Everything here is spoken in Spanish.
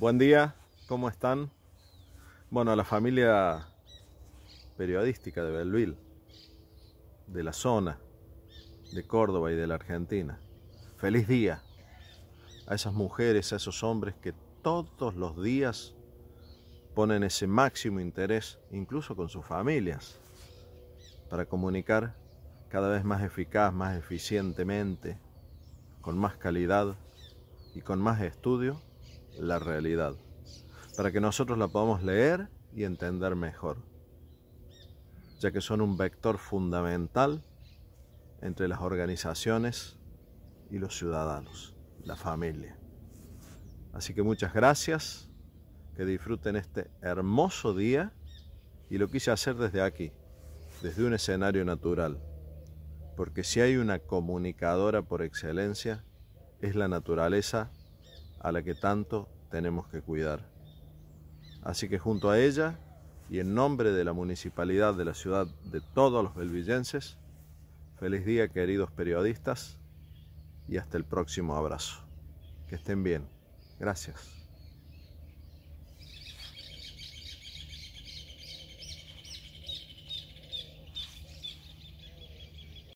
Buen día, ¿cómo están? Bueno, a la familia periodística de Belville, de la zona, de Córdoba y de la Argentina. Feliz día a esas mujeres, a esos hombres que todos los días ponen ese máximo interés, incluso con sus familias, para comunicar cada vez más eficaz, más eficientemente, con más calidad y con más estudio la realidad, para que nosotros la podamos leer y entender mejor, ya que son un vector fundamental entre las organizaciones y los ciudadanos, la familia. Así que muchas gracias, que disfruten este hermoso día y lo quise hacer desde aquí, desde un escenario natural, porque si hay una comunicadora por excelencia, es la naturaleza a la que tanto tenemos que cuidar. Así que junto a ella y en nombre de la municipalidad de la ciudad de todos los belvillenses, feliz día queridos periodistas y hasta el próximo abrazo. Que estén bien. Gracias.